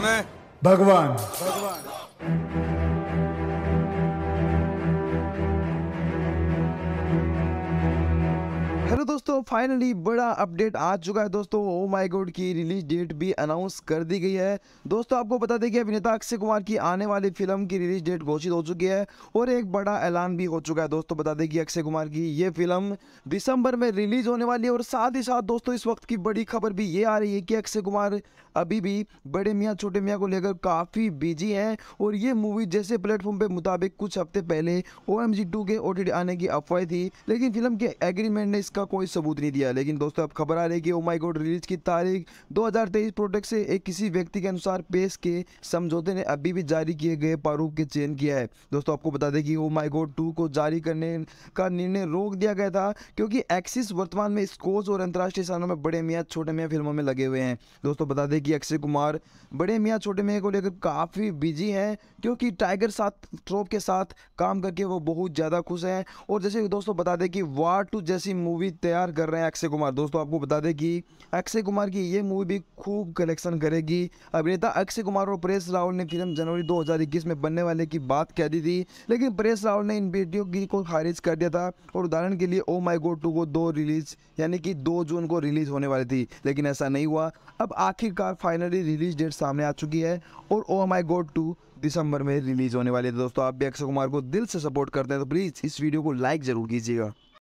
कौन है भगवान भगवान हेलो दोस्तों फाइनली बड़ा अपडेट आ चुका है दोस्तों ओ माय गॉड की रिलीज डेट भी अनाउंस कर दी गई है दोस्तों आपको बता दें कि अभिनेता अक्षय कुमार की आने वाली फिल्म की रिलीज डेट घोषित हो चुकी है और एक बड़ा ऐलान भी हो चुका है दोस्तों बता दें कि अक्षय कुमार की ये फिल्म दिसंबर में रिलीज होने वाली है और साथ ही साथ दोस्तों इस वक्त की बड़ी खबर भी ये आ रही है कि अक्षय कुमार अभी भी बड़े मियाँ छोटे मियाँ को लेकर काफ़ी बिजी हैं और ये मूवी जैसे प्लेटफॉर्म के मुताबिक कुछ हफ्ते पहले ओ एम के ओ आने की अफवाह थी लेकिन फिल्म के एग्रीमेंट ने इसका इसका कोई सबूत नहीं दिया लेकिन दोस्तों अब खबर आ रही है कि ओ माई गॉड रिलीज की तारीख 2023 प्रोडक्ट से एक किसी व्यक्ति के अनुसार पेश के समझौते ने अभी भी जारी किए गए प्रारूप के चयन किया है दोस्तों आपको बता दें कि ओ माई गोड टू को जारी करने का निर्णय रोक दिया गया था क्योंकि एक्सिस वर्तमान में स्कोर्स और अंतर्राष्ट्रीय स्थानों में बड़े मियाँ छोटे मियाँ फिल्मों में लगे हुए हैं दोस्तों बता दें कि अक्षय कुमार बड़े मियाँ छोटे मियाँ को लेकर काफ़ी बिजी हैं क्योंकि टाइगर साथ ट्रोप के साथ काम करके वो बहुत ज़्यादा खुश हैं और जैसे दोस्तों बता दें कि वार टू जैसी मूवी मूवी तैयार कर रहे हैं अक्षय कुमार दोस्तों आपको बता दें कि अक्षय कुमार की ये मूवी भी खूब कलेक्शन करेगी अभिनेता अक्षय कुमार और परेश राहुल ने फिल्म जनवरी 2021 में बनने वाले की बात कह दी थी लेकिन परेश राहुल ने इन वीडियो की को खारिज कर दिया था और उदाहरण के लिए ओ माई गो टू को दो रिलीज यानी कि दो जून को रिलीज होने वाली थी लेकिन ऐसा नहीं हुआ अब आखिरकार फाइनली रिलीज डेट सामने आ चुकी है और ओ माई गोड टू दिसंबर में रिलीज होने वाली है दोस्तों आप भी अक्षय कुमार को दिल से सपोर्ट करते हैं तो प्लीज़ इस वीडियो को लाइक ज़रूर कीजिएगा